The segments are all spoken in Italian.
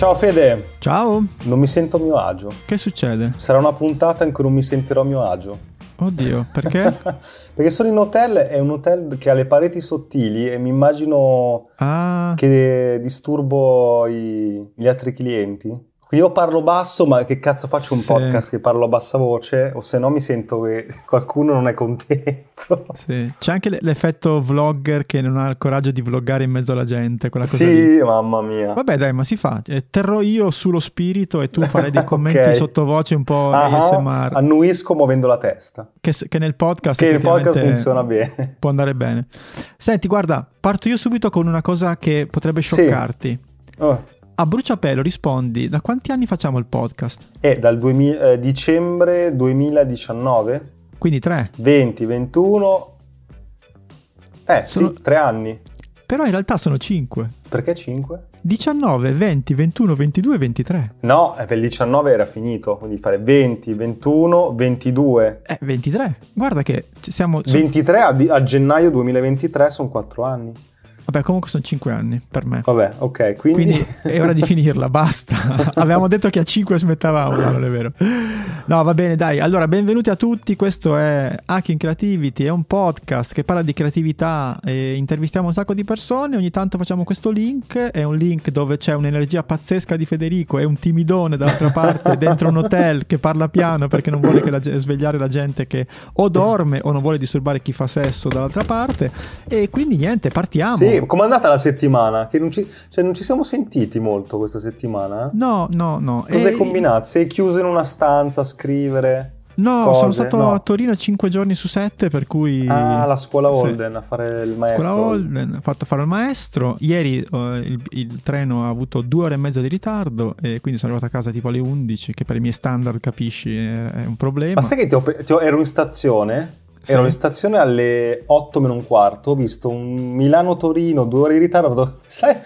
Ciao Fede. Ciao. Non mi sento a mio agio. Che succede? Sarà una puntata in cui non mi sentirò a mio agio. Oddio, perché? perché sono in hotel, è un hotel che ha le pareti sottili e mi immagino ah. che disturbo i, gli altri clienti. Io parlo basso, ma che cazzo faccio un sì. podcast che parlo a bassa voce? O se no mi sento che qualcuno non è contento. Sì. C'è anche l'effetto vlogger che non ha il coraggio di vloggare in mezzo alla gente, quella cosa Sì, lì. mamma mia. Vabbè dai, ma si fa. Eh, terrò io sullo spirito e tu farei dei commenti okay. sottovoce un po' uh-huh. Ah, ASMR. Annuisco muovendo la testa. Che, che nel podcast... Che nel podcast funziona bene. Può andare bene. Senti, guarda, parto io subito con una cosa che potrebbe scioccarti. Sì. Oh a bruciapelo rispondi, da quanti anni facciamo il podcast? È eh, dal 2000, eh, dicembre 2019. Quindi tre. 20, 21... Eh, sono... sì, tre anni. Però in realtà sono cinque. Perché cinque? 19, 20, 21, 22, 23. No, eh, per il 19 era finito, quindi fare 20, 21, 22. Eh, 23. Guarda che siamo... 23 a, a gennaio 2023 sono quattro anni. Vabbè, comunque sono 5 anni per me. Vabbè, ok, quindi... quindi è ora di finirla, basta. Avevamo detto che a 5 smettavamo, ma non è vero. No, va bene, dai. Allora, benvenuti a tutti. Questo è Hacking Creativity, è un podcast che parla di creatività e intervistiamo un sacco di persone. Ogni tanto facciamo questo link, è un link dove c'è un'energia pazzesca di Federico e un timidone dall'altra parte dentro un hotel che parla piano perché non vuole la, svegliare la gente che o dorme o non vuole disturbare chi fa sesso dall'altra parte. E quindi niente, partiamo. Sì, che... Com'è andata la settimana? Che non ci, cioè, non ci siamo sentiti molto questa settimana? Eh? No, no, no. Cosa hai combinato? Sei chiuso in una stanza a scrivere? No, cose, sono stato no. a Torino 5 giorni su 7, per cui... Ah, la scuola Holden sì. a fare il maestro. Scuola Holden, ho fatto fare il maestro. Ieri eh, il, il, treno ha avuto due ore e mezza di ritardo e quindi sono arrivato a casa tipo alle 11, che per i miei standard, capisci, è, è un problema. Ma sai che ti ho, ti ho, ero in stazione sì. Ero in stazione alle 8 meno un quarto, ho visto un Milano-Torino, due ore di ritardo, sai,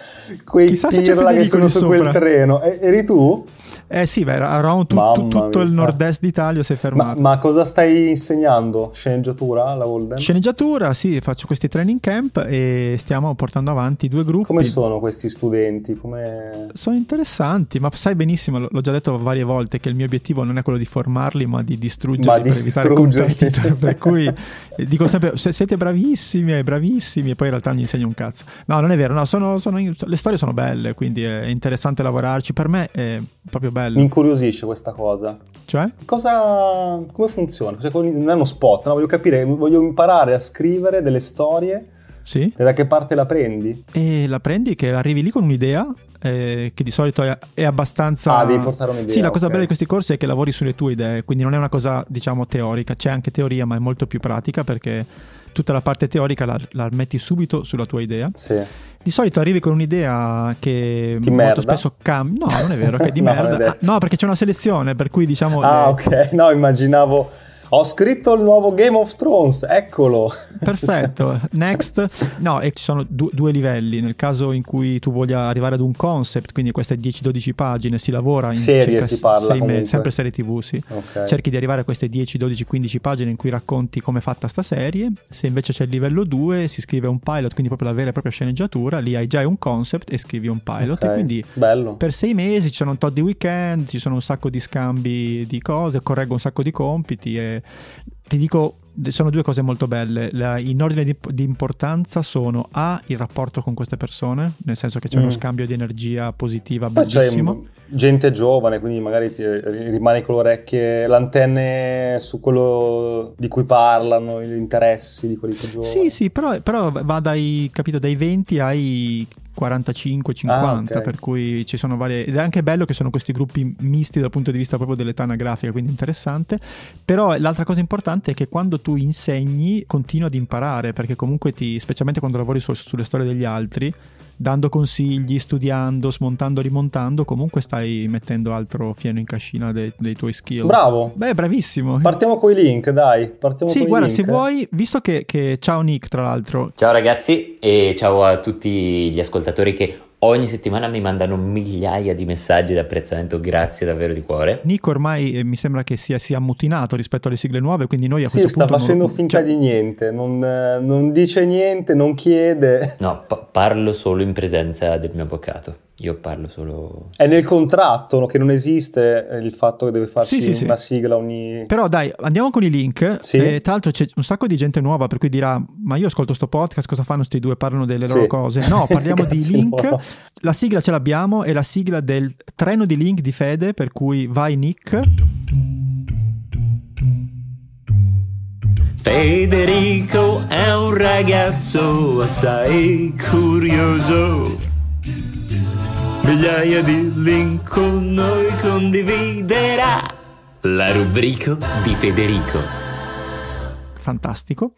quei Chissà se c'è che sono su sopra. quel treno. E, eri tu? Eh sì, beh, around tu, tu, tutto mia. il nord-est d'Italia si è fermato. Ma, ma, cosa stai insegnando? Sceneggiatura alla Walden? Sceneggiatura, sì, faccio questi training camp e stiamo portando avanti due gruppi. Come sono questi studenti? Come... Sono interessanti, ma sai benissimo, l'ho già detto varie volte, che il mio obiettivo non è quello di formarli, ma di distruggerli ma per evitare competitor, per cui cui dico sempre: siete bravissimi, eh, bravissimi, e poi in realtà non gli insegno un cazzo. No, non è vero, no, sono, sono, le storie sono belle, quindi è interessante lavorarci. Per me è proprio bello. Mi incuriosisce questa cosa. Cioè? Cosa, come funziona? Cioè, non è uno spot, no? voglio capire, voglio imparare a scrivere delle storie. Sì. E da che parte la prendi? E la prendi che arrivi lì con un'idea eh, che di solito è, è abbastanza... Ah, devi portare un'idea. Sì, la cosa okay. bella di questi corsi è che lavori sulle tue idee, quindi non è una cosa, diciamo, teorica, c'è anche teoria, ma è molto più pratica perché tutta la parte teorica la, la metti subito sulla tua idea. Sì. Di solito arrivi con un'idea che di molto merda. spesso cambia. No, non è vero, che è di no, merda. Ah, no, perché c'è una selezione, per cui diciamo... Ah, le... Eh, ok, no, immaginavo ho scritto il nuovo Game of Thrones, eccolo. Perfetto, next. No, e ci sono du- due livelli. Nel caso in cui tu voglia arrivare ad un concept, quindi queste 10-12 pagine, si lavora in serie, si parla, mesi, sempre serie TV, sì. Okay. Cerchi di arrivare a queste 10, 12, 15 pagine in cui racconti come è fatta sta serie. Se invece c'è il livello 2, si scrive un pilot, quindi proprio la vera e propria sceneggiatura, lì hai già un concept e scrivi un pilot. Okay. E quindi Bello. per sei mesi ci sono un tot di weekend, ci sono un sacco di scambi di cose, correggo un sacco di compiti e ti dico sono due cose molto belle. La, in ordine di, di, importanza sono A, il rapporto con queste persone, nel senso che c'è mm. uno scambio di energia positiva Beh, bellissimo. Cioè, gente giovane, quindi magari ti rimane con le orecchie, l'antenne su quello di cui parlano, gli interessi di quelli che giovani. Sì, sì, però, però va dai, capito, dai 20 ai 45, 50, ah, okay. per cui ci sono varie... Ed è anche bello che sono questi gruppi misti dal punto di vista proprio dell'età anagrafica, quindi interessante. Però l'altra cosa importante è che quando tu insegni continua ad imparare, perché comunque ti, specialmente quando lavori su, sulle storie degli altri, dando consigli, studiando, smontando, rimontando, comunque stai mettendo altro fieno in cascina dei, dei tuoi skill. Bravo. Beh, bravissimo. Partiamo con i link, dai. Partiamo sì, guarda, link. se vuoi, visto che, che, Ciao Nick, tra l'altro. Ciao ragazzi e ciao a tutti gli ascoltatori che Ogni settimana mi mandano migliaia di messaggi di apprezzamento, grazie davvero di cuore. Nico ormai eh, mi sembra che sia, sia ammutinato rispetto alle sigle nuove, quindi noi a sì, questo punto... Sì, sta facendo non... finta cioè... di niente, non, eh, non, dice niente, non chiede. No, pa- parlo solo in presenza del mio avvocato, io parlo solo... È nel contratto no? che non esiste il fatto che deve farsi sì, sì, una sigla ogni... Però dai, andiamo con i link, eh, tra l'altro c'è un sacco di gente nuova per cui dirà, ma io ascolto sto podcast, cosa fanno questi due, parlano delle loro cose? No, parliamo di link... No la sigla ce l'abbiamo, è la sigla del treno di Link di Fede, per cui vai Nick. Federico è un ragazzo assai curioso. Migliaia di link con noi condividerà la rubrica di Federico. Fantastico.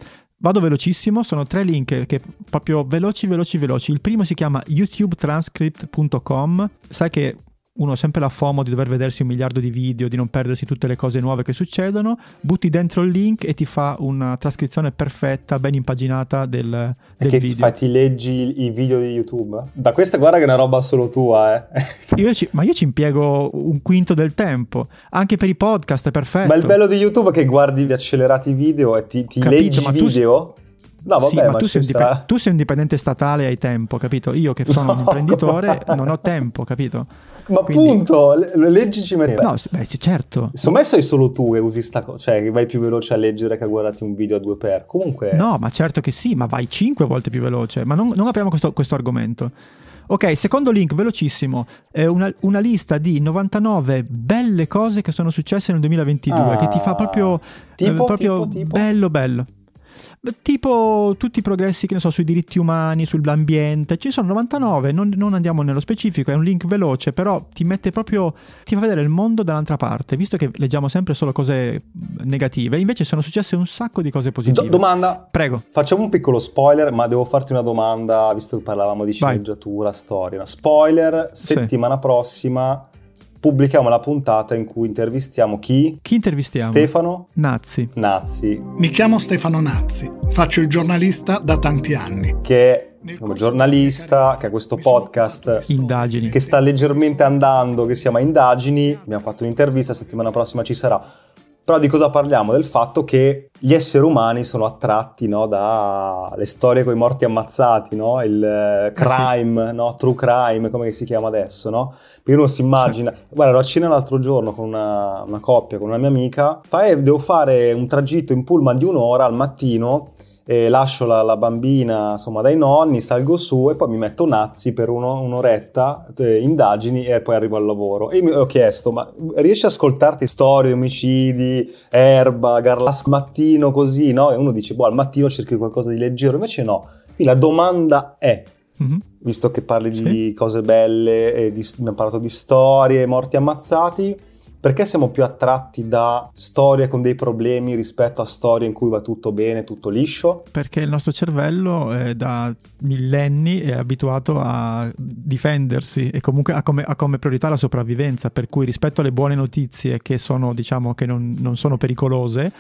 Vado velocissimo, sono tre link che proprio veloci, veloci, veloci. Il primo si chiama youtube transcript.com. Sai che uno ha sempre la FOMO di dover vedersi un miliardo di video, di non perdersi tutte le cose nuove che succedono, butti dentro il link e ti fa una trascrizione perfetta, ben impaginata del, del e che video. Fai, ti leggi i video di YouTube? Da questa guarda che è una roba solo tua, eh. io ci, ma io ci impiego un quinto del tempo, anche per i podcast è perfetto. Ma il bello di YouTube è che guardi gli accelerati video e ti, ti Capito, leggi i video... Tu... No, vabbè, sì, ma, ma tu, sei dipen- tu, sei un dipendente statale, hai tempo, capito? Io che sono no, un imprenditore no. non ho tempo, capito? Ecco, ma appunto, le leggi ci mettono. No, beh, certo. Insomma, sei solo tu che usi sta cosa, cioè vai più veloce a leggere che a guardarti un video a due per. Comunque... No, ma certo che sì, ma vai cinque volte più veloce. Ma non, non apriamo questo, questo argomento. Ok, secondo link, velocissimo, è una, una, lista di 99 belle cose che sono successe nel 2022, ah, che ti fa proprio, ah, tipo, eh, proprio tipo, tipo. bello bello tipo tutti i progressi che ne so sui diritti umani, sull'ambiente, ce ne sono 99, non, non, andiamo nello specifico, è un link veloce, però ti mette proprio, ti fa vedere il mondo dall'altra parte, visto che leggiamo sempre solo cose negative, invece sono successe un sacco di cose positive. Do- domanda? Prego. Facciamo un piccolo spoiler, ma devo farti una domanda, visto che parlavamo di sceneggiatura, storia. Spoiler, settimana sì. prossima pubblichiamo la puntata in cui intervistiamo chi? Chi intervistiamo? Stefano Nazzi. Nazzi. Mi chiamo Stefano Nazzi, faccio il giornalista da tanti anni. Che è un diciamo, giornalista, che ha questo podcast Indagini. che sta leggermente andando, che si chiama Indagini. Abbiamo fatto un'intervista, settimana prossima ci sarà però di cosa parliamo? Del fatto che gli esseri umani sono attratti no, dalle storie con i morti ammazzati, no? il eh, eh crime, sì. no? true crime, come si chiama adesso. No? Perché uno si immagina, sì. guarda, ero a cena l'altro giorno con una, una coppia, con una mia amica, fa, eh, devo fare un tragitto in pullman di un'ora al mattino eh, lascio la, la, bambina insomma dai nonni, salgo su e poi mi metto nazzi per uno, un'oretta, eh, indagini e poi arrivo al lavoro. E mi ho chiesto, ma riesci a ascoltarti storie, omicidi, erba, garlasco, mattino così, no? E uno dice, boh, al mattino cerchi qualcosa di leggero, invece no. Quindi la domanda è, mm-hmm. visto che parli sì. di cose belle, di, abbiamo parlato di storie, morti ammazzati perché siamo più attratti da storie con dei problemi rispetto a storie in cui va tutto bene, tutto liscio? Perché il nostro cervello eh, da millenni è abituato a difendersi e comunque ha come, ha come, priorità la sopravvivenza, per cui rispetto alle buone notizie che sono, diciamo, che non, non sono pericolose,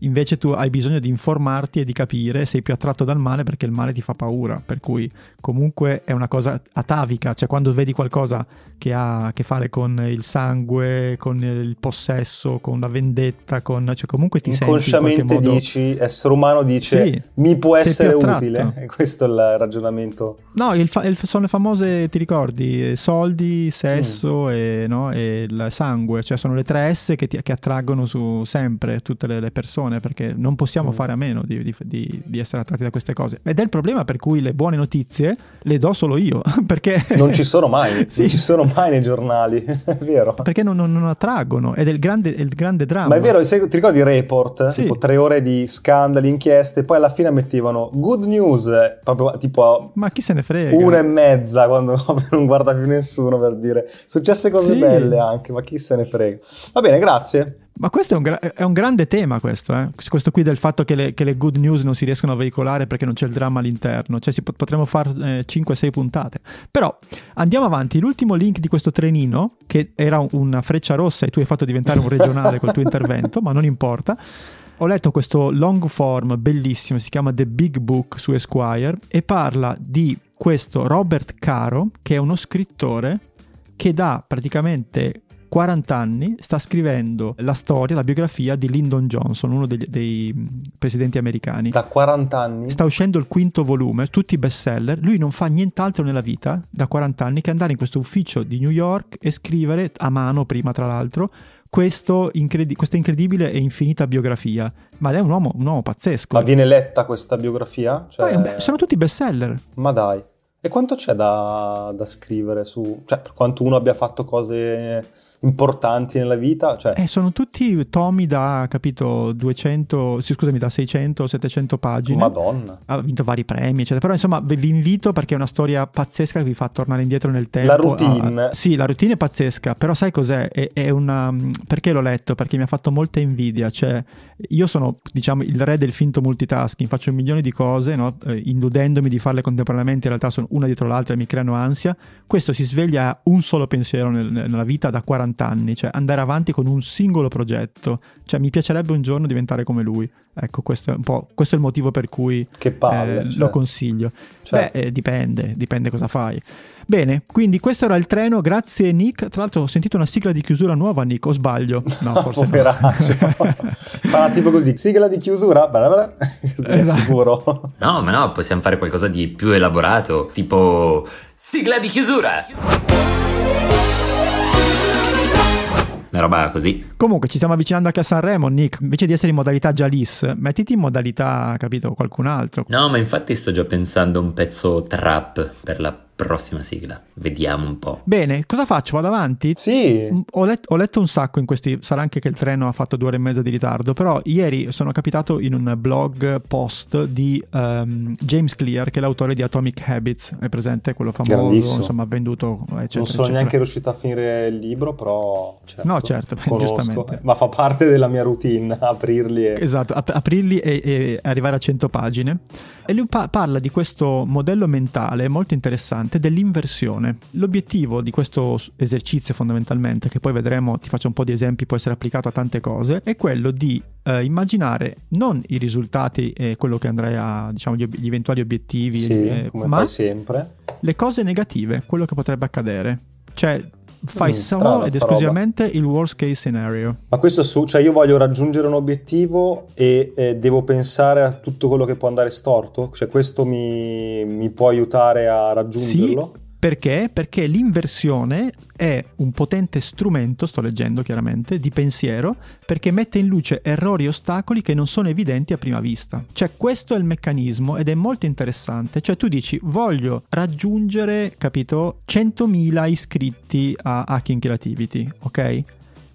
invece tu hai bisogno di informarti e di capire, sei più attratto dal male perché il male ti fa paura, per cui comunque è una cosa atavica, cioè quando vedi qualcosa che ha a che fare con il sangue, con il possesso, con la vendetta, con... cioè comunque ti senti in modo... dici, essere umano dice sì, mi può essere utile, questo è il ragionamento. No, il fa- il fa- sono le famose, ti ricordi, soldi, sesso mm. e, no, e, il sangue, cioè sono le tre S che, ti- che attraggono su sempre tutte le, le persone attenzione perché non possiamo mm. fare a meno di, di, di, essere attratti da queste cose. Ed è il problema per cui le buone notizie le do solo io, perché... Non ci sono mai, sì. non ci sono mai nei giornali, è vero. Perché non, non, non attraggono, ed è il grande, è il grande dramma. Ma è vero, ti ricordi i report? Sì. Tipo tre ore di scandali, inchieste, poi alla fine mettevano good news, proprio tipo... Ma chi se ne frega? Una e mezza, quando non guarda più nessuno per dire... Successe cose sì. belle anche, ma chi se ne frega. Va bene, grazie. Ma questo è un, gra- è un grande tema, questo, eh? questo qui del fatto che le, che le, good news non si riescono a veicolare perché non c'è il dramma all'interno, cioè po- potremmo fare eh, 5-6 puntate. Però andiamo avanti, l'ultimo link di questo trenino, che era un- una freccia rossa e tu hai fatto diventare un regionale col tuo intervento, ma non importa. Ho letto questo long form bellissimo, si chiama The Big Book su Esquire e parla di questo Robert Caro, che è uno scrittore che dà praticamente 40 anni, sta scrivendo la storia, la biografia di Lyndon Johnson, uno dei, dei mm, presidenti americani. Da 40 anni? Sta uscendo il quinto volume, tutti bestseller. Lui non fa nient'altro nella vita, da 40 anni, che andare in questo ufficio di New York e scrivere, a mano prima tra l'altro, Incredi- questa incredibile e infinita biografia. Ma è un uomo, un uomo pazzesco. Ma viene letta questa biografia? Cioè... Beh, sono tutti bestseller. Ma dai. E quanto c'è da, da scrivere su... Cioè, per quanto uno abbia fatto cose importanti nella vita. Cioè... Eh, sono tutti tomi da, capito, 200, sì, scusami, da 600, 700 pagine. Madonna. Ha vinto vari premi, eccetera. Però insomma vi invito perché è una storia pazzesca che vi fa tornare indietro nel tempo. La routine. Ah, sì, la routine è pazzesca, però sai cos'è? È, è una... Perché l'ho letto? Perché mi ha fatto molta invidia. Cioè, io sono, diciamo, il re del finto multitasking, faccio un milione di cose, no? eh, illudendomi di farle contemporaneamente, in realtà sono una dietro l'altra e mi creano ansia. Questo si sveglia un solo pensiero nel, nella vita da 40 40 anni, cioè andare avanti con un singolo progetto. Cioè mi piacerebbe un giorno diventare come lui. Ecco, questo è, un po', questo è il motivo per cui palle, eh, cioè. lo consiglio. Cioè. Beh, eh, dipende, dipende cosa fai. Bene, quindi questo era il treno, grazie Nick. Tra l'altro ho sentito una sigla di chiusura nuova, Nick, o sbaglio? No, forse Poveraccio. no. Farà tipo così, sigla di chiusura, bla bla, esatto. sicuro. No, ma no, possiamo fare qualcosa di più elaborato, tipo sigla di chiusura. Sigla di chiusura una roba così. Comunque, ci stiamo avvicinando anche a Sanremo, Nick. Invece di essere in modalità Jalis, mettiti in modalità, capito, qualcun altro. No, ma infatti sto già pensando un pezzo trap per la prossima sigla. Vediamo un po'. Bene, cosa faccio? Vado avanti? Sì. Ho, let- ho, letto un sacco in questi. Sarà anche che il treno ha fatto due ore e mezza di ritardo. Però ieri sono capitato in un blog post di um, James Clear, che è l'autore di Atomic Habits. È presente quello famoso, insomma, venduto. Eccetera, non sono eccetera. neanche riuscito a finire il libro, però. Certo, no, certo, conosco, giustamente. Ma fa parte della mia routine aprirli. E... Esatto, ap- aprirli e-, e, arrivare a 100 pagine. E lui pa- parla di questo modello mentale molto interessante importante dell'inversione. L'obiettivo di questo esercizio fondamentalmente, che poi vedremo, ti faccio un po' di esempi, può essere applicato a tante cose, è quello di eh, immaginare non i risultati e eh, quello che andrai a, diciamo, gli, ob- gli eventuali obiettivi, sì, eh, ma le cose negative, quello che potrebbe accadere. Cioè, fai mm, solo ed esclusivamente roba. il worst case scenario. Ma questo su, cioè io voglio raggiungere un obiettivo e eh, devo pensare a tutto quello che può andare storto? Cioè questo mi, mi può aiutare a raggiungerlo? Sì. Perché? Perché l'inversione è un potente strumento, sto leggendo chiaramente, di pensiero perché mette in luce errori e ostacoli che non sono evidenti a prima vista. Cioè questo è il meccanismo ed è molto interessante, cioè tu dici voglio raggiungere, capito, 100.000 iscritti a Hacking Creativity, ok?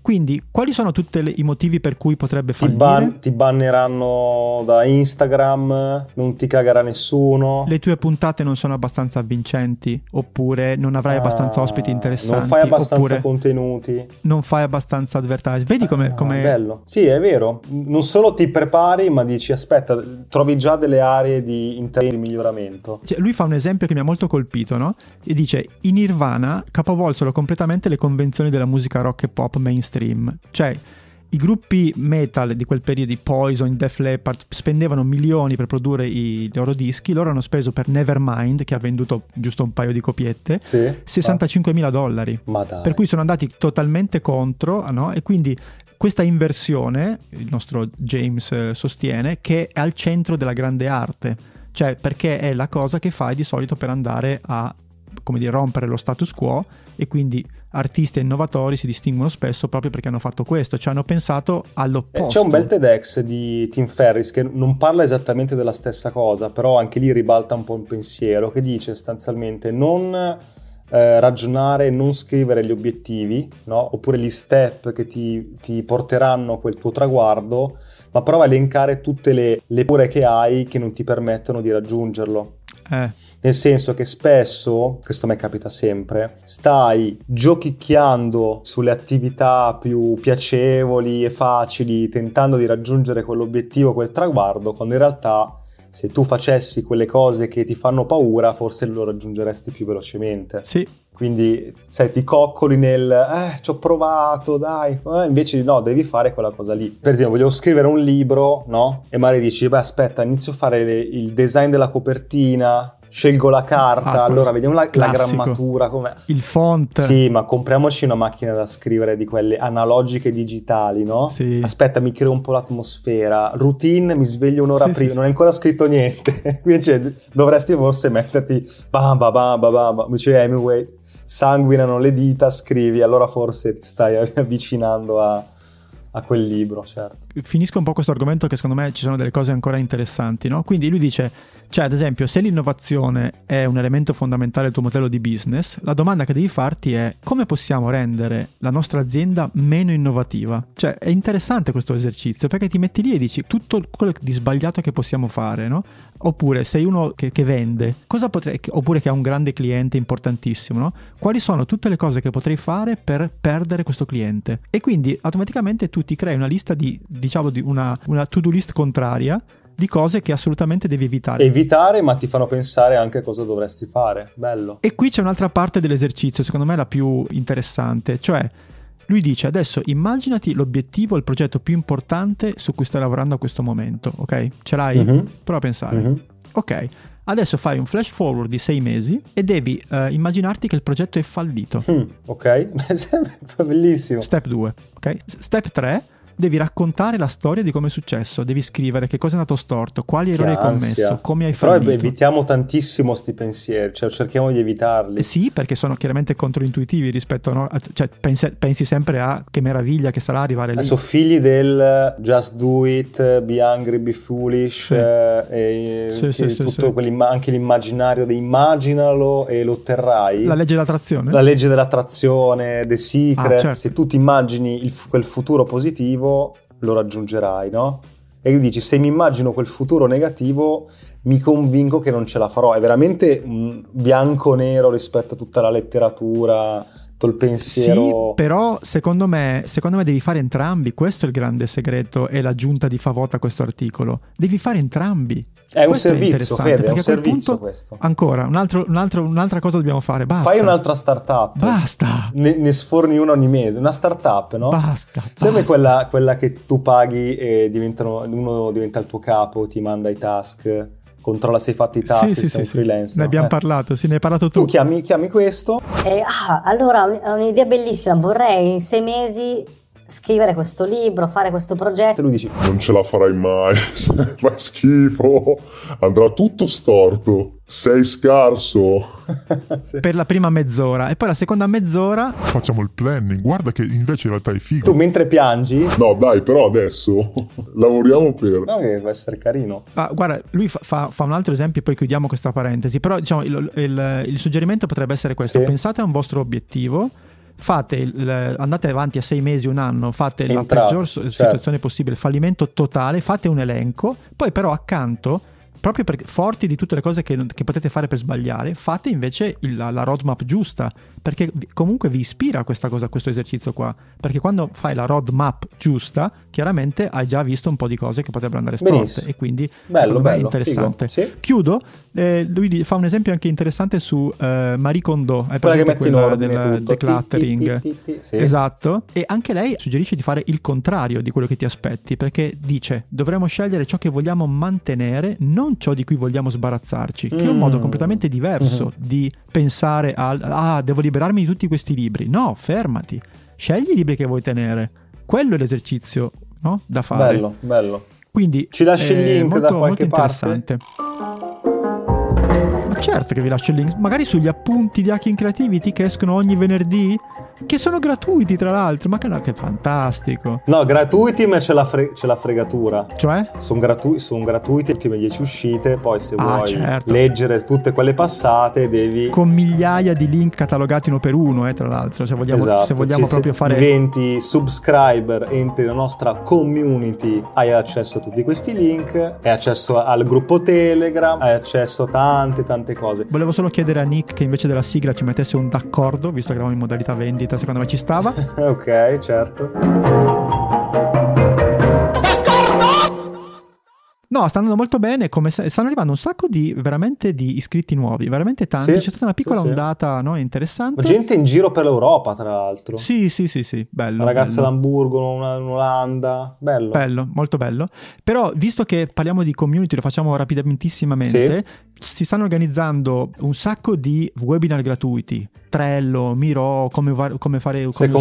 Quindi, quali sono tutti i motivi per cui potrebbe fallire? Ti, ban- ti banneranno da Instagram, non ti cagherà nessuno. Le tue puntate non sono abbastanza avvincenti, oppure non avrai ah, abbastanza eh, ospiti interessanti. Non fai abbastanza contenuti. Non fai abbastanza advertising. Vedi come... Ah, come... Bello. Sì, è vero. Non solo ti prepari, ma dici, aspetta, trovi già delle aree di, inter- di miglioramento. Cioè, lui fa un esempio che mi ha molto colpito, no? E dice, in Nirvana capovolsero completamente le convenzioni della musica rock e pop mainstream mainstream. Cioè, i gruppi metal di quel periodo, i Poison, Def Leppard, spendevano milioni per produrre i loro dischi. Loro hanno speso per Nevermind, che ha venduto giusto un paio di copiette, sì, 65 mila dollari. Per cui sono andati totalmente contro, no? E quindi questa inversione, il nostro James eh, sostiene, che è al centro della grande arte. Cioè, perché è la cosa che fai di solito per andare a, come dire, rompere lo status quo e quindi artisti e innovatori si distinguono spesso proprio perché hanno fatto questo, cioè hanno pensato all'opposto. Eh, c'è un bel TEDx di Tim Ferris che non parla esattamente della stessa cosa, però anche lì ribalta un po' il pensiero, che dice sostanzialmente non eh, ragionare, non scrivere gli obiettivi, no? oppure gli step che ti, ti, porteranno a quel tuo traguardo, ma prova a elencare tutte le, le pure che hai che non ti permettono di raggiungerlo. Eh. Nel senso che spesso, questo a me capita sempre, stai giochicchiando sulle attività più piacevoli e facili, tentando di raggiungere quell'obiettivo, quel traguardo, quando in realtà se tu facessi quelle cose che ti fanno paura, forse lo raggiungeresti più velocemente. Sì. Quindi sai, ti coccoli nel eh, ci ho provato, dai. Eh, invece no, devi fare quella cosa lì. Per esempio, voglio scrivere un libro, no? E magari dici, beh, aspetta, inizio a fare le, il design della copertina, scelgo la carta, ah, allora vediamo la, la grammatura, com'è. il font. Sì, ma compriamoci una macchina da scrivere di quelle analogiche digitali, no? Sì. Aspetta, mi creo un po' l'atmosfera. Routine, mi sveglio un'ora sì, prima, sì, non è ancora scritto niente. Quindi cioè, dovresti forse metterti bam bam bam bam bam, dice Hemingway, sanguinano le dita, scrivi, allora forse ti stai avvicinando a a quel libro, certo. Finisco un po' questo argomento che secondo me ci sono delle cose ancora interessanti, no? Quindi lui dice, cioè ad esempio, se l'innovazione è un elemento fondamentale del tuo modello di business, la domanda che devi farti è come possiamo rendere la nostra azienda meno innovativa? Cioè è interessante questo esercizio perché ti metti lì e dici tutto quello di sbagliato che possiamo fare, no? Oppure sei uno che, che vende, potrei, oppure che ha un grande cliente importantissimo, no? Quali sono tutte le cose che potrei fare per perdere questo cliente? E quindi automaticamente tu ti crei una lista di, diciamo, di una, una to-do list contraria di cose che assolutamente devi evitare. Evitare, ma ti fanno pensare anche cosa dovresti fare. Bello. E qui c'è un'altra parte dell'esercizio, secondo me la più interessante, cioè lui dice adesso immaginati l'obiettivo, il progetto più importante su cui stai lavorando a questo momento, ok? Ce l'hai? Uh-huh. Prova a pensare. Uh-huh. Ok, adesso fai un flash forward di sei mesi e devi uh, immaginarti che il progetto è fallito. Mm, ok, bellissimo. Step 2, ok? Step 3, devi raccontare la storia di come è successo, devi scrivere che cosa è andato storto, quali che errori ansia. hai commesso, come hai fatto. Però evitiamo tantissimo questi pensieri, cioè cerchiamo di evitarli. Eh sì, perché sono chiaramente controintuitivi rispetto no? a... Cioè, pensi, pensi, sempre a che meraviglia che sarà arrivare lì. Sono figli del just do it, be angry, be foolish, sì. eh, sì, sì, tutto anche l'immaginario di immaginalo e lo otterrai. La legge dell'attrazione. La legge dell'attrazione, The ah, Secret, ah, certo. se tu ti immagini il, quel futuro positivo, negativo lo raggiungerai, no? E dici, se mi immagino quel futuro negativo, mi convinco che non ce la farò. È veramente bianco-nero rispetto a tutta la letteratura tutto il pensiero. Sì, però secondo me, secondo me devi fare entrambi. Questo è il grande segreto e l'aggiunta di Favota a questo articolo. Devi fare entrambi. È questo un servizio, Fede, perché è un servizio punto, questo. Ancora, un altro, un altro, un'altra cosa dobbiamo fare, basta. Fai un'altra startup. Basta. Ne, ne sforni una ogni mese. Una startup, no? Basta. Sempre quella, quella, che tu paghi e uno diventa il tuo capo, ti manda i task contro la hai fatto i tassi, sì, sì, sei sì, freelance. Ne abbiamo eh. parlato, sì, ne hai parlato tu. Tu chiami, chiami questo. Eh, ah, allora ho un'idea bellissima, vorrei in sei mesi scrivere questo libro, fare questo progetto. E lui dice: Non ce la farai mai, fai schifo, andrà tutto storto. Sei scarso. sì. Per la prima mezz'ora e poi la seconda mezz'ora. Facciamo il planning. Guarda che invece in realtà è figo. Tu mentre piangi. No, dai, però adesso lavoriamo per. No, che può essere carino. Ma ah, guarda, lui fa, fa, fa, un altro esempio e poi chiudiamo questa parentesi. Però, diciamo, il, il, il suggerimento potrebbe essere questo: sì. pensate a un vostro obiettivo fate il, andate avanti a sei mesi, un anno, fate Entrato, la peggior certo. situazione possibile, fallimento totale, fate un elenco, poi però accanto proprio perché forti di tutte le cose che, che potete fare per sbagliare, fate invece il, la, la, roadmap giusta, perché comunque vi ispira questa cosa, questo esercizio qua, perché quando fai la roadmap giusta, chiaramente hai già visto un po' di cose che potrebbero andare storte e quindi bello, bello, è interessante. Sì. Chiudo, eh, lui fa un esempio anche interessante su eh, Marie Kondo, è quella che metti quella del decluttering. Ti, Esatto, e anche lei suggerisce di fare il contrario di quello che ti aspetti, perché dice "Dovremmo scegliere ciò che vogliamo mantenere, non ciò di cui vogliamo sbarazzarci, che è un modo mm. completamente diverso mm-hmm. di pensare al ah, devo liberarmi di tutti questi libri. No, fermati, scegli i libri che vuoi tenere. Quello è l'esercizio no? da fare. Bello, bello. Quindi ci lasci il eh, link molto, da qualche parte. Ma certo che vi lascio il link, magari sugli appunti di Hacking Creativity che escono ogni venerdì che sono gratuiti, tra l'altro. Ma che, no, che fantastico. No, gratuiti, ma c'è la, fre- c'è la fregatura. Cioè? Sono gratu- son gratuiti le ultime 10 uscite. Poi, se ah, vuoi certo. leggere tutte quelle passate, devi. Con migliaia di link catalogati uno per uno, eh, tra l'altro. Se vogliamo, esatto. se vogliamo cioè, proprio se fare. Diventi subscriber, entri nella nostra community, hai accesso a tutti questi link, hai accesso al gruppo Telegram, hai accesso a tante, tante cose. Volevo solo chiedere a Nick che invece della sigla ci mettesse un d'accordo, visto che eravamo in modalità vendita Pianeta, secondo me ci stava. ok, certo. No, stanno andando molto bene, come stanno arrivando un sacco di, di iscritti nuovi, veramente tanti. Sì, C'è stata una piccola sì, ondata No, interessante. Ma gente in giro per l'Europa, tra l'altro. Sì, sì, sì, sì, bello. Una ragazza bello. d'Amburgo, una in Olanda, bello. Bello, molto bello. Però, visto che parliamo di community, lo facciamo rapidamente, si stanno organizzando un sacco di webinar gratuiti. Trello, Miro, come, va- come fare come questo,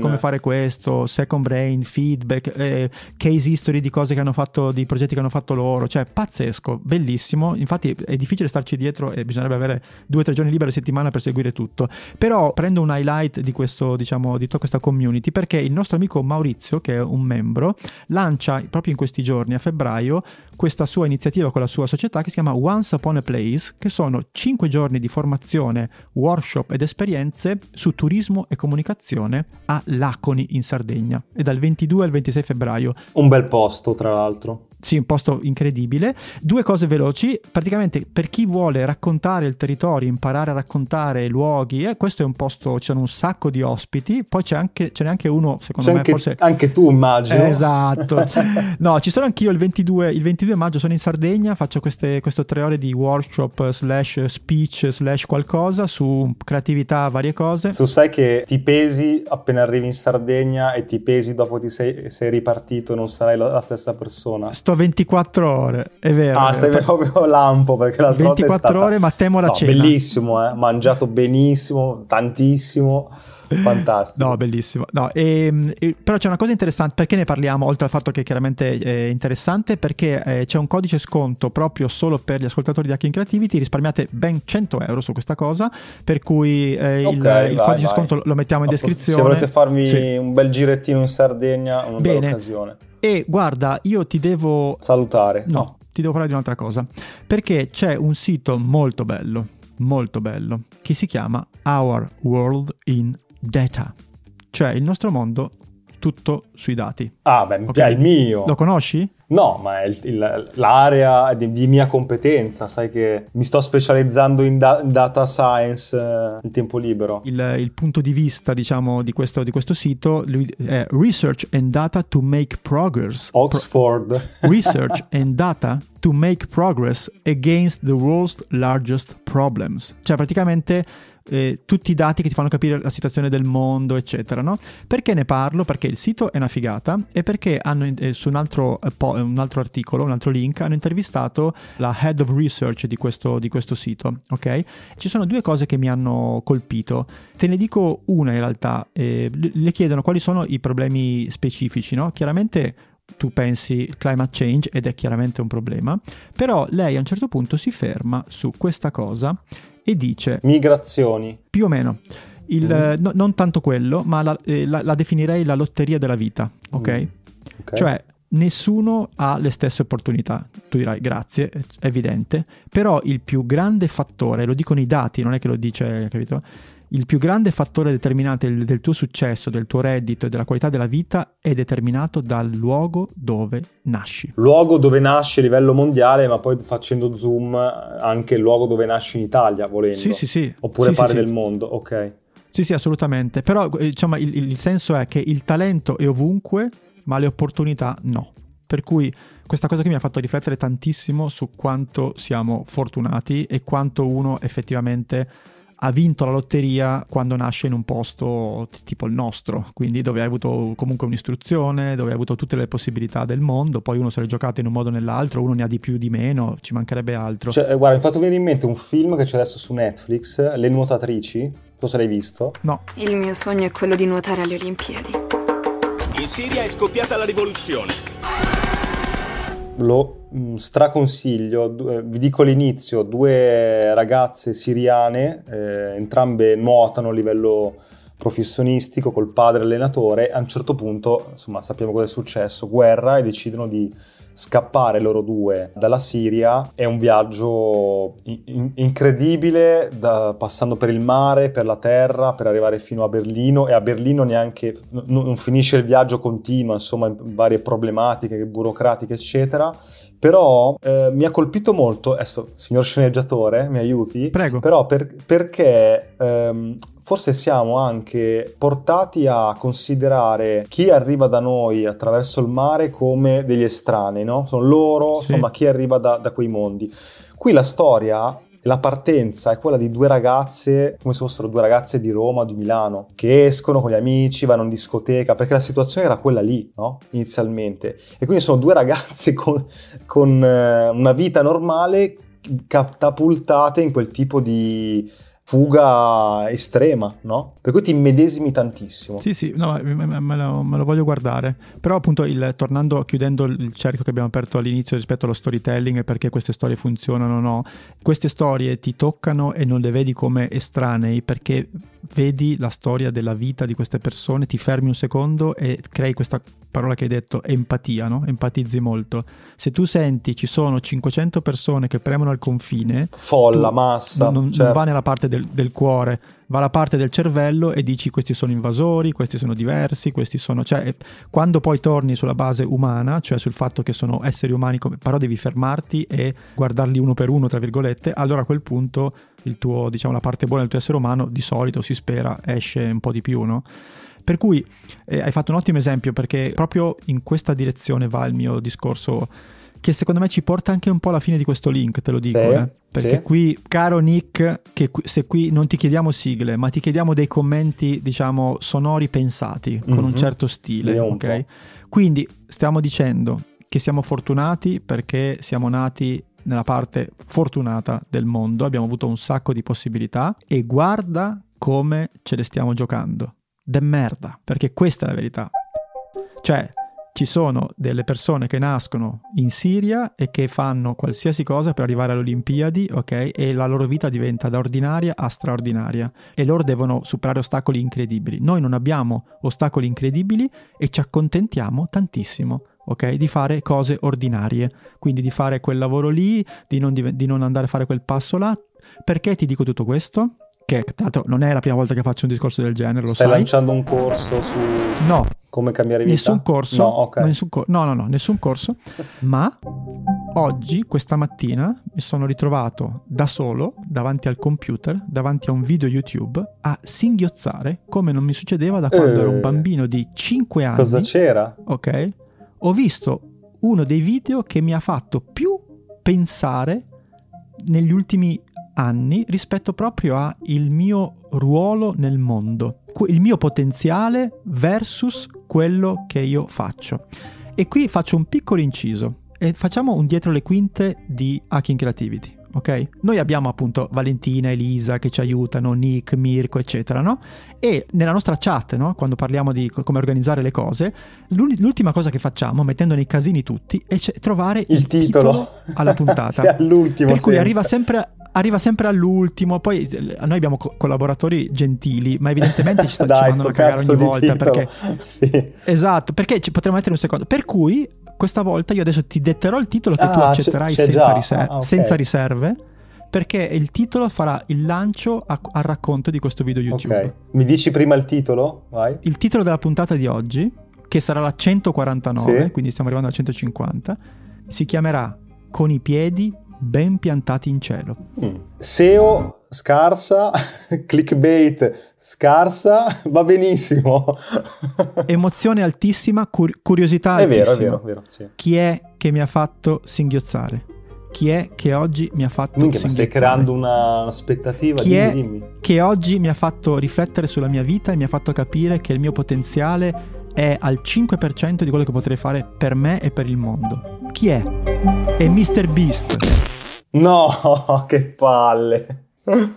come fare questo, Second Brain, feedback, eh, case history di cose che hanno fatto, di progetti che hanno fatto loro, cioè pazzesco, bellissimo. Infatti è difficile starci dietro e bisognerebbe avere due o tre giorni liberi a settimana per seguire tutto. Però prendo un highlight di questo, diciamo, di tutta questa community perché il nostro amico Maurizio, che è un membro, lancia proprio in questi giorni a febbraio questa sua iniziativa con la sua società che si chiama Once Upon a Turismone Place, che sono 5 giorni di formazione, workshop ed esperienze su turismo e comunicazione a Laconi in Sardegna, e dal 22 al 26 febbraio. Un bel posto, tra l'altro sì, un posto incredibile. Due cose veloci, praticamente per chi vuole raccontare il territorio, imparare a raccontare luoghi, eh, questo è un posto, ci sono un sacco di ospiti, poi c'è anche, ce n'è anche uno, secondo c'è me anche, forse... Anche tu immagino. Eh, esatto. no, ci sono anch'io il 22, il 22 maggio, sono in Sardegna, faccio queste, queste tre ore di workshop slash speech slash qualcosa su creatività, varie cose. Tu sai che ti pesi appena arrivi in Sardegna e ti pesi dopo ti sei, sei ripartito, non sarai la, la stessa persona. Sto sto 24 ore, è vero. Ah, stavi proprio lampo perché la 24 stata... ore, ma temo la no, cena. Bellissimo, eh? mangiato benissimo, tantissimo, fantastico. No, bellissimo. No, ehm, e, però c'è una cosa interessante, perché ne parliamo, oltre al fatto che chiaramente è interessante, perché eh, c'è un codice sconto proprio solo per gli ascoltatori di Hacking Creativity, risparmiate ben 100 euro su questa cosa, per cui eh, okay, il, vai, il, codice vai. sconto lo mettiamo in descrizione. Se volete farmi sì. un bel girettino in Sardegna, una Bene. bella occasione. E guarda, io ti devo... Salutare. No, ti devo parlare di un'altra cosa. Perché c'è un sito molto bello, molto bello, che si chiama Our World in Data. Cioè il nostro mondo tutto sui dati. Ah, beh, okay. il mio. Lo conosci? No, ma il, il, l'area di, di, mia competenza, sai che mi sto specializzando in da, data science eh, il tempo libero. Il, il, punto di vista, diciamo, di questo, di questo sito è Research and Data to Make Progress. Oxford. Pro- research and Data to Make Progress Against the World's Largest Problems. Cioè praticamente eh, tutti i dati che ti fanno capire la situazione del mondo, eccetera. No? Perché ne parlo? Perché il sito è una figata e perché hanno, eh, su un altro, eh, po- un altro, articolo, un altro link, hanno intervistato la head of research di questo, di questo sito. Ok? Ci sono due cose che mi hanno colpito. Te ne dico una in realtà. le chiedono quali sono i problemi specifici. No? Chiaramente tu pensi climate change ed è chiaramente un problema, però lei a un certo punto si ferma su questa cosa e dice... Migrazioni. Più o meno. Il, mm. Eh, no, non tanto quello, ma la, eh, la, la, definirei la lotteria della vita, mm. ok? Mm. okay. Cioè, nessuno ha le stesse opportunità. Tu dirai grazie, è evidente, però il più grande fattore, lo dicono i dati, non è che lo dice, capito? il più grande fattore determinante del, del tuo successo, del tuo reddito e della qualità della vita è determinato dal luogo dove nasci. Luogo dove nasci a livello mondiale, ma poi facendo zoom anche il luogo dove nasci in Italia, volendo. Sì, sì, sì. Oppure sì, pare sì, del mondo, ok. Sì, sì, assolutamente. Però diciamo, il, il senso è che il talento è ovunque, ma le opportunità no. Per cui questa cosa che mi ha fatto riflettere tantissimo su quanto siamo fortunati e quanto uno effettivamente ha vinto la lotteria quando nasce in un posto tipo il nostro, quindi dove hai avuto comunque un'istruzione, dove hai avuto tutte le possibilità del mondo, poi uno se l'è giocato in un modo o nell'altro, uno ne ha di più di meno, ci mancherebbe altro. Cioè, eh, guarda, mi ha fatto venire in mente un film che c'è adesso su Netflix, Le nuotatrici, tu se l'hai visto? No. Il mio sogno è quello di nuotare alle Olimpiadi. In Siria è scoppiata la rivoluzione. Lo straconsiglio, eh, vi dico l'inizio, due ragazze siriane, eh, entrambe nuotano a livello professionistico col padre allenatore, a un certo punto, insomma, sappiamo cosa è successo, guerra e decidono di scappare loro due dalla Siria è un viaggio in- incredibile, da, passando per il mare, per la terra, per arrivare fino a Berlino e a Berlino neanche n- non finisce il viaggio continua, insomma, varie problematiche burocratiche, eccetera. Però eh, mi ha colpito molto, adesso signor sceneggiatore, mi aiuti, Prego. però per- perché ehm, forse siamo anche portati a considerare chi arriva da noi attraverso il mare come degli estranei, no? Sono loro, sì. insomma, chi arriva da, da quei mondi. Qui la storia la partenza è quella di due ragazze, come se fossero due ragazze di Roma o di Milano, che escono con gli amici, vanno in discoteca, perché la situazione era quella lì, no? Inizialmente. E quindi sono due ragazze con, con eh, una vita normale catapultate in quel tipo di, fuga estrema, no? Per cui ti immedesimi tantissimo. Sì, sì, no, me lo, me, lo, voglio guardare. Però appunto, il, tornando, chiudendo il cerchio che abbiamo aperto all'inizio rispetto allo storytelling e perché queste storie funzionano o no, queste storie ti toccano e non le vedi come estranei perché vedi la storia della vita di queste persone, ti fermi un secondo e crei questa parola che hai detto, empatia, no? Empatizzi molto. Se tu senti ci sono 500 persone che premono al confine... Folla, massa. Non, certo. non va nella parte del del, del, cuore, va la parte del cervello e dici questi sono invasori, questi sono diversi, questi sono... Cioè, eh, quando poi torni sulla base umana, cioè sul fatto che sono esseri umani, come... però devi fermarti e guardarli uno per uno, tra virgolette, allora a quel punto il tuo, diciamo, la parte buona del tuo essere umano di solito si spera esce un po' di più, no? Per cui eh, hai fatto un ottimo esempio perché proprio in questa direzione va il mio discorso che secondo me ci porta anche un po' alla fine di questo link, te lo dico. Sì, eh? Perché sì. qui, caro Nick, che se qui non ti chiediamo sigle, ma ti chiediamo dei commenti, diciamo, sonori pensati, mm-hmm. con un mhm. certo stile, Io ok? Quindi stiamo dicendo che siamo fortunati perché siamo nati nella parte fortunata del mondo, abbiamo avuto un sacco di possibilità e guarda come ce le stiamo giocando. De merda, perché questa è la verità. Cioè, ci sono delle persone che nascono in Siria e che fanno qualsiasi cosa per arrivare alle Olimpiadi, ok? E la loro vita diventa da ordinaria a straordinaria e loro devono superare ostacoli incredibili. Noi non abbiamo ostacoli incredibili e ci accontentiamo tantissimo. ok? Di fare cose ordinarie, quindi di fare quel lavoro lì, di non, di, di non andare a fare quel passo là. Perché ti dico tutto questo? che tanto non è la prima volta che faccio un discorso del genere, lo Stai sai. lanciando un corso su no, come cambiare vita? Nessun corso. No, okay. nessun cor- no, no, no, nessun corso. ma oggi, questa mattina, mi sono ritrovato da solo, davanti al computer, davanti a un video YouTube, a singhiozzare come non mi succedeva da quando eh, ero un eh. bambino di 5 anni. Cosa c'era? Ok. Ho visto uno dei video che mi ha fatto più pensare negli ultimi anni rispetto proprio al mio ruolo nel mondo, il mio potenziale versus quello che io faccio. E qui faccio un piccolo inciso e facciamo un dietro le quinte di Hacking Creativity ok? Noi abbiamo appunto Valentina, Elisa che ci aiutano, Nick, Mirko, eccetera, no? E nella nostra chat, no? Quando parliamo di come organizzare le cose, l'ultima cosa che facciamo, mettendo nei casini tutti, è c- trovare il, il titolo. titolo. alla puntata. sì, all'ultimo. Per cui sempre. arriva sempre arriva sempre all'ultimo. Poi eh, noi abbiamo co- collaboratori gentili, ma evidentemente ci, sta, Dai, ci mandano a cagare ogni volta. Perché, sì. Esatto, perché ci potremmo mettere un secondo. Per cui questa volta io adesso ti detterò il titolo che ah, tu accetterai c'è, c'è senza, riser- ah, okay. senza, riserve. Perché il titolo farà il lancio a- al racconto di questo video YouTube. Okay. Mi dici prima il titolo? Vai. Il titolo della puntata di oggi, che sarà la 149, sì. quindi stiamo arrivando alla 150, si chiamerà Con i piedi ben piantati in cielo. Mm. SEO scarsa, clickbait scarsa, va benissimo. Emozione altissima, cur- curiosità è altissima. È vero, è vero, è vero sì. Chi è che mi ha fatto singhiozzare? Chi è che oggi mi ha fatto Minchia, singhiozzare? stai creando un'aspettativa, Chi dimmi, è che oggi mi ha fatto riflettere sulla mia vita e mi ha fatto capire che il mio potenziale è al 5% di quello che potrei fare per me e per il mondo. Chi è? È Mr. Beast. No, che palle.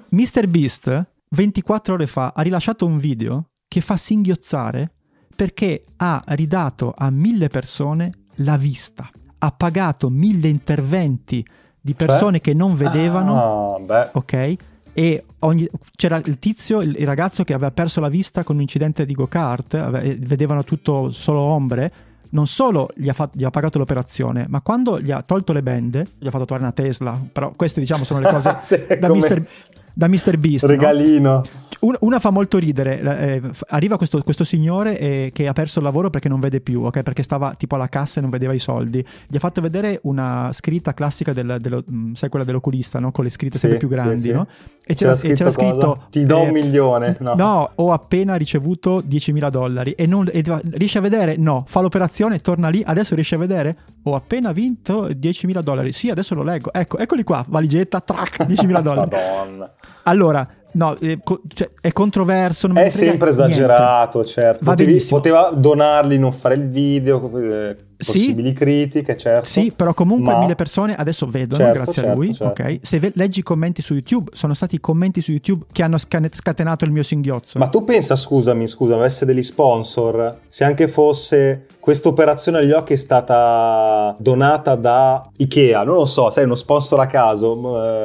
Mr. Beast 24 ore fa ha rilasciato un video che fa singhiozzare perché ha ridato a mille persone la vista, ha pagato mille interventi di cioè? persone cioè? che non vedevano, ah, ok? E ogni... c'era il tizio, il ragazzo che aveva perso la vista con un incidente di go-kart, vedevano tutto solo ombre non solo gli ha, fatto, gli ha, pagato l'operazione, ma quando gli ha tolto le bende, gli ha fatto tornare una Tesla, però queste diciamo sono le cose sì, da, Mister, da Mr. Beast. Regalino. No? una, fa molto ridere. Eh, arriva questo, questo signore eh, che ha perso il lavoro perché non vede più, ok? Perché stava tipo alla cassa e non vedeva i soldi. Gli ha fatto vedere una scritta classica, del, dello, mm, sai quella dell'oculista, no? Con le scritte sì, sempre più grandi, sì, sì. no? E c'era, c'era scritto, c'era scritto ti do eh, un milione. No. no. ho appena ricevuto 10.000 dollari. E, non, e riesce a vedere? No, fa l'operazione, torna lì. Adesso riesce a vedere? Ho appena vinto 10.000 dollari. Sì, adesso lo leggo. Ecco, eccoli qua, valigetta, trac, 10.000 dollari. Madonna. Allora, No, è, eh, co- cioè, è controverso. Non è sempre esagerato, niente. certo. Potevi, poteva donarli, non fare il video, eh, possibili sì, critiche, certo. Sì, però comunque ma... mille persone adesso vedono, certo, grazie certo, a lui. Certo. Okay. Se ve- leggi i commenti su YouTube, sono stati i commenti su YouTube che hanno scan- scatenato il mio singhiozzo. Ma tu pensa, scusami, scusa, avesse degli sponsor, se anche fosse questa operazione agli occhi è stata donata da Ikea, non lo so, sai, uno sponsor a caso.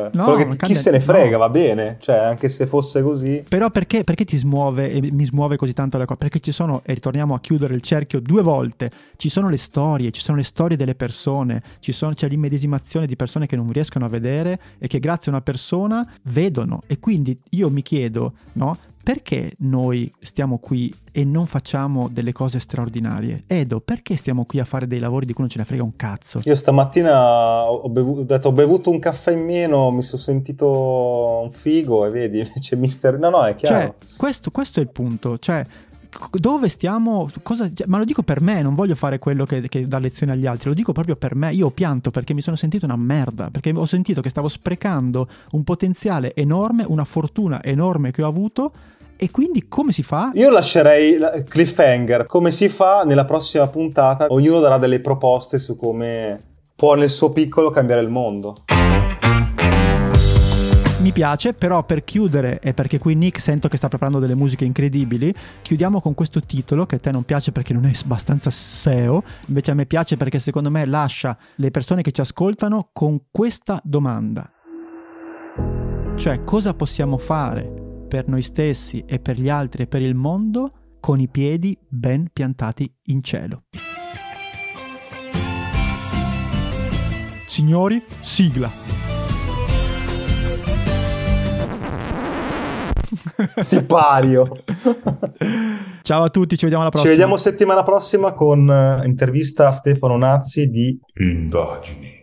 Eh, no, che, chi cambia, se ne frega, no. va bene, cioè anche se fosse così. Però perché, perché ti smuove e mi smuove così tanto la cosa? Perché ci sono, e ritorniamo a chiudere il cerchio due volte, ci sono le storie, ci sono le storie delle persone, sono, c'è l'immedesimazione di persone che non riescono a vedere e che grazie a una persona vedono. E quindi io mi chiedo, no? perché noi stiamo qui e non facciamo delle cose straordinarie? Edo, perché stiamo qui a fare dei lavori di cui non ce ne frega un cazzo? Io stamattina ho, bevu- detto, ho bevuto un caffè in meno, mi sono sentito un figo e vedi, c'è mister... No, no, è chiaro. Cioè, questo, questo è il punto, cioè dove stiamo, cosa, cioè, ma lo dico per me, non voglio fare quello che, che, dà lezione agli altri, lo dico proprio per me, io pianto perché mi sono sentito una merda, perché ho sentito che stavo sprecando un potenziale enorme, una fortuna enorme che ho avuto e quindi come si fa? Io lascerei cliffhanger. Come si fa nella prossima puntata? Ognuno darà delle proposte su come può nel suo piccolo cambiare il mondo. Mi piace, però per chiudere, e perché qui Nick sento che sta preparando delle musiche incredibili, chiudiamo con questo titolo che a te non piace perché non è abbastanza SEO, invece a me piace perché secondo me lascia le persone che ci ascoltano con questa domanda. Cioè, cosa possiamo fare per noi stessi e per gli altri e per il mondo con i piedi ben piantati in cielo. Signori, sigla. Sipario. Ciao a tutti, ci vediamo alla prossima. Ci vediamo settimana prossima con eh, intervista a Stefano Nazzi di Indagini.